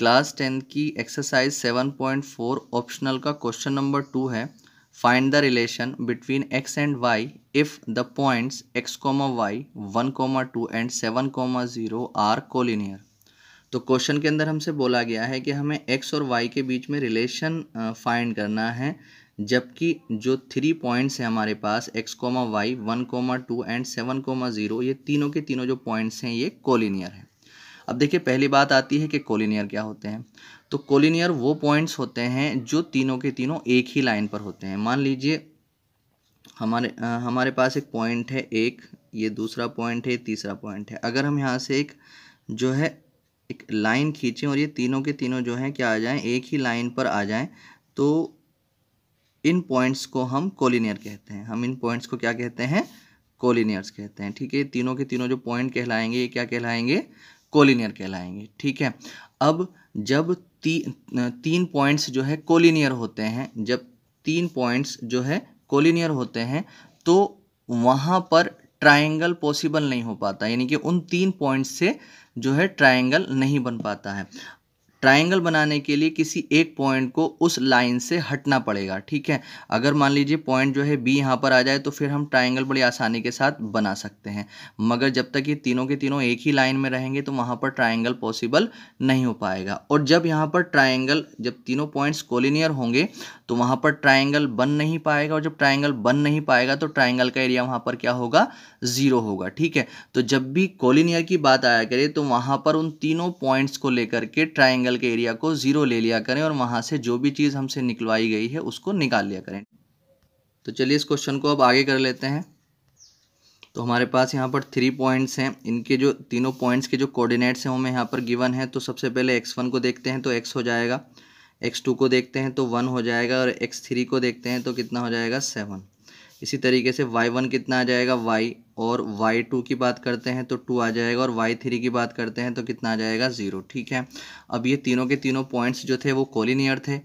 class tenth की exercise seven point four optional का question number two है find the relation between x and y if the points x comma y one comma two and seven comma zero are collinear तो question के अंदर हमसे बोला गया है कि हमें एक्स और वाई के बीच में रिलेशन फाइंड करना है जबकि जो थ्री पॉइंट्स हैं हमारे पास x comma y one comma two and seven comma zero ये तीनों के तीनों जो पॉइंट्स हैं ये कोलिनियर हैं अब देखिए पहली बात आती है कि कोलिनियर क्या होते हैं तो कोलिनियर वो पॉइंट्स होते हैं जो तीनों के तीनों एक ही लाइन पर होते हैं मान लीजिए हमारे आ, हमारे पास एक पॉइंट है एक ये दूसरा पॉइंट है तीसरा पॉइंट है अगर हम यहाँ से एक जो है एक लाइन खींचें और ये तीनों के तीनों जो हैं क्या आ जाएं एक ही लाइन पर आ जाएं तो इन पॉइंट्स को हम कोलिनियर कहते हैं हम इन पॉइंट्स को क्या कहते हैं कोलिनियर्स कहते हैं ठीक है तीनों के तीनों जो पॉइंट कहलाएंगे ये क्या कहलाएंगे कोलिनियर कहलाएंगे ठीक है अब जब ती, तीन पॉइंट्स जो है कोलिनियर होते हैं जब तीन पॉइंट्स जो है कोलिनियर होते हैं तो वहाँ पर ट्राइंगल पॉसिबल नहीं हो पाता यानी कि उन तीन पॉइंट्स से जो है ट्राइंगल नहीं बन पाता है ट्राइंगल बनाने के लिए किसी एक पॉइंट को उस लाइन से हटना पड़ेगा ठीक है अगर मान लीजिए पॉइंट जो है बी यहाँ पर आ जाए तो फिर हम ट्राइंगल बड़ी आसानी के साथ बना सकते हैं मगर जब तक ये तीनों के तीनों एक ही लाइन में रहेंगे तो वहाँ पर ट्राइंगल पॉसिबल नहीं हो पाएगा और जब यहाँ पर ट्राइंगल जब तीनों पॉइंट्स कोलिनियर होंगे तो वहाँ पर ट्राइंगल बन नहीं पाएगा और जब ट्राइंगल बन नहीं पाएगा तो ट्राइंगल का एरिया वहाँ पर क्या होगा ज़ीरो होगा ठीक है तो जब भी कोलिनियर की बात आया करे तो वहाँ पर उन तीनों पॉइंट्स को लेकर के ट्राइंगल ट्राइंगल के एरिया को ज़ीरो ले लिया करें और वहाँ से जो भी चीज़ हमसे निकलवाई गई है उसको निकाल लिया करें तो चलिए इस क्वेश्चन को अब आगे कर लेते हैं तो हमारे पास यहाँ पर थ्री पॉइंट्स हैं इनके जो तीनों पॉइंट्स के जो कोऑर्डिनेट्स हैं हमें यहाँ पर गिवन है तो सबसे पहले एक्स वन को देखते हैं तो एक्स हो जाएगा एक्स टू को देखते हैं तो वन हो जाएगा और एक्स थ्री को देखते हैं तो कितना हो जाएगा सेवन इसी तरीके से वाई वन कितना आ जाएगा वाई और वाई टू की बात करते हैं तो टू आ जाएगा और वाई थ्री की बात करते हैं तो कितना आ जाएगा ज़ीरो ठीक है अब ये तीनों के तीनों पॉइंट्स जो थे वो कॉलिनियर थे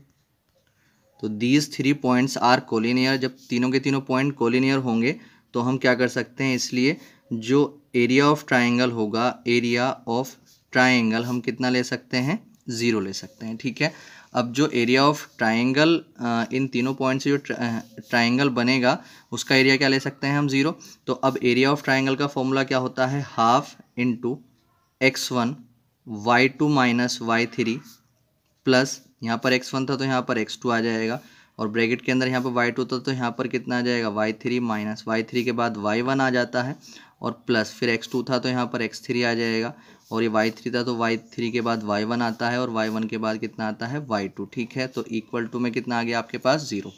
तो these three points are collinear जब तीनों के तीनों पॉइंट कोलिनियर होंगे तो हम क्या कर सकते हैं इसलिए जो एरिया ऑफ ट्राइंगल होगा एरिया ऑफ ट्राइंगल हम कितना ले सकते हैं ज़ीरो ले सकते हैं ठीक है अब जो एरिया ऑफ ट्राइंगल इन तीनों पॉइंट से जो ट्राइंगल बनेगा उसका एरिया क्या ले सकते हैं हम ज़ीरो तो अब एरिया ऑफ ट्राइंगल का फॉर्मूला क्या होता है half into x one y two minus y three plus यहाँ पर एक्स वन था तो यहाँ पर एक्स टू आ जाएगा और ब्रैकेट के अंदर यहाँ पर वाई टू था तो यहाँ पर कितना आ जाएगा y three minus y three के बाद वाई वन आ जाता है और प्लस फिर एक्स टू था तो यहाँ पर एक्स थ्री आ जाएगा और ये वाई थ्री था तो वाई थ्री के बाद वाई वन आता है और वाई वन के बाद कितना आता है वाई टू ठीक है तो इक्वल टू में कितना आ गया आपके पास ज़ीरो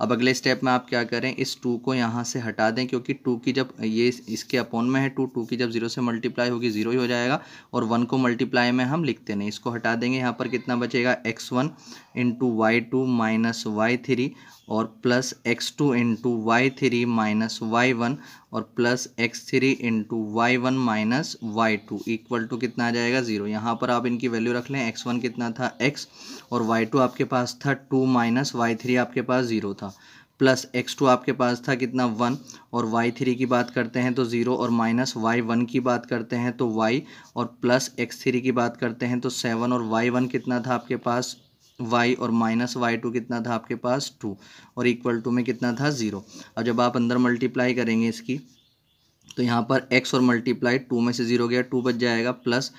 अब अगले स्टेप में आप क्या करें इस टू को यहाँ से हटा दें क्योंकि टू की जब ये इसके अपोन में है टू टू की जब जीरो से मल्टीप्लाई होगी जीरो ही हो जाएगा और वन को मल्टीप्लाई में हम लिखते नहीं इसको हटा देंगे यहाँ पर कितना बचेगा x one into y two minus y three और plus x two into y three minus y one और plus x three into y one minus y two equal to कितना आ जाएगा ज़ीरो यहाँ पर आप इनकी वैल्यू रख लें एक्स वन कितना था एक्स और वाई टू आपके पास था टू माइनस वाई थ्री आपके पास ज़ीरो था प्लस एक्स टू आपके पास था कितना वन और वाई थ्री की बात करते हैं तो ज़ीरो और माइनस वाई वन की बात करते हैं तो वाई और प्लस एक्स थ्री की बात करते हैं तो सेवन और वाई वन कितना था आपके पास वाई और माइनस वाई टू कितना था आपके पास टू और इक्वल टू में कितना था ज़ीरो अब जब आप अंदर मल्टीप्लाई करेंगे इसकी तो यहाँ पर एक्स और मल्टीप्लाई टू में से जीरो गया टू बच जाएगा प्लस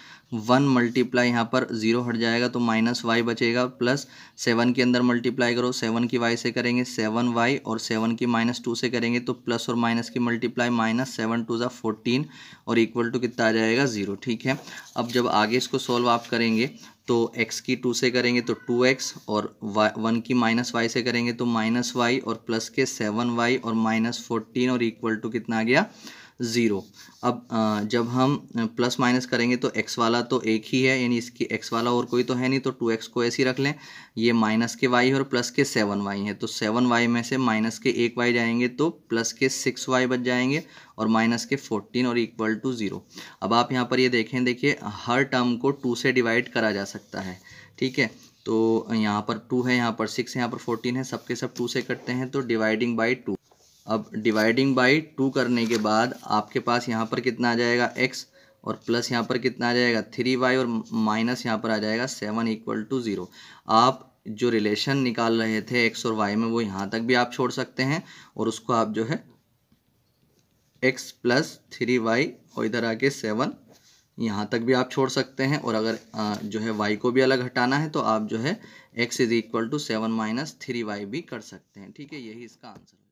वन मल्टीप्लाई यहाँ पर जीरो हट जाएगा तो माइनस वाई बचेगा प्लस सेवन के अंदर मल्टीप्लाई करो सेवन की वाई से करेंगे सेवन वाई और सेवन की माइनस टू से करेंगे तो प्लस और माइनस की मल्टीप्लाई माइनस सेवन टू जो फोर्टीन और इक्वल टू कितना आ जाएगा ज़ीरो ठीक है अब जब आगे इसको सॉल्व आप करेंगे तो x की टू से करेंगे तो टू एक्स और y वन की माइनस वाई से करेंगे तो माइनस वाई और प्लस के सेवन वाई और माइनस फोर्टीन और इक्वल टू कितना आ गया ज़ीरो अब जब हम प्लस माइनस करेंगे तो एक्स वाला वाला तो एक ही है यानी इसकी एक्स वाला और कोई तो है नहीं तो टू एक्स को ही रख लें ये माइनस के वाई और प्लस के सेवन वाई है तो सेवन वाई में से माइनस के एक वाई जाएंगे तो प्लस के सिक्स वाई बच जाएंगे और माइनस के फोर्टीन और इक्वल टू ज़ीरो अब आप यहाँ पर ये देखें देखिए हर टर्म को टू से डिवाइड करा जा सकता है ठीक है तो यहाँ पर टू है यहाँ पर सिक्स है यहाँ पर फोर्टीन है सबके सब टू से करते हैं तो डिवाइडिंग बाई टू अब डिवाइडिंग बाई टू करने के बाद आपके पास यहाँ पर कितना आ जाएगा एक्स और प्लस यहाँ पर कितना आ जाएगा थ्री वाई और माइनस यहाँ पर आ जाएगा सेवन इक्वल टू ज़ीरो आप जो रिलेशन निकाल रहे थे एक्स और वाई में वो यहाँ तक भी आप छोड़ सकते हैं और उसको आप जो है एक्स प्लस थ्री वाई और इधर आके सेवन यहाँ तक भी आप छोड़ सकते हैं और अगर जो है वाई को भी अलग हटाना है तो आप जो है x is equal to seven minus three y भी कर सकते हैं ठीक है यही इसका आंसर